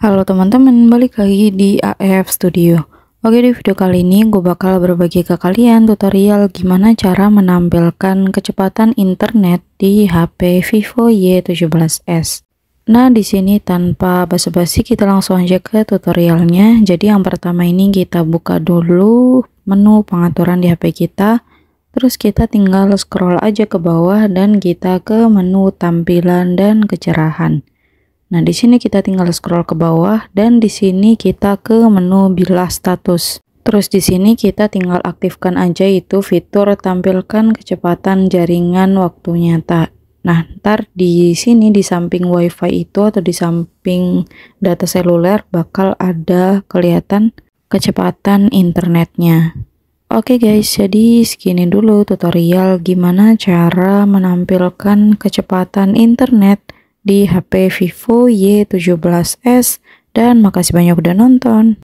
Halo teman-teman, balik lagi di AF Studio Oke di video kali ini gue bakal berbagi ke kalian tutorial gimana cara menampilkan kecepatan internet di HP Vivo Y17s Nah di sini tanpa basa-basi kita langsung aja ke tutorialnya Jadi yang pertama ini kita buka dulu menu pengaturan di HP kita Terus kita tinggal scroll aja ke bawah dan kita ke menu tampilan dan kecerahan Nah, di sini kita tinggal scroll ke bawah dan di sini kita ke menu bilah status. Terus di sini kita tinggal aktifkan aja itu fitur tampilkan kecepatan jaringan waktu nyata. Nah, ntar di sini di samping WiFi itu atau di samping data seluler bakal ada kelihatan kecepatan internetnya. Oke okay guys, jadi segini dulu tutorial gimana cara menampilkan kecepatan internet di HP Vivo Y17s dan makasih banyak udah nonton.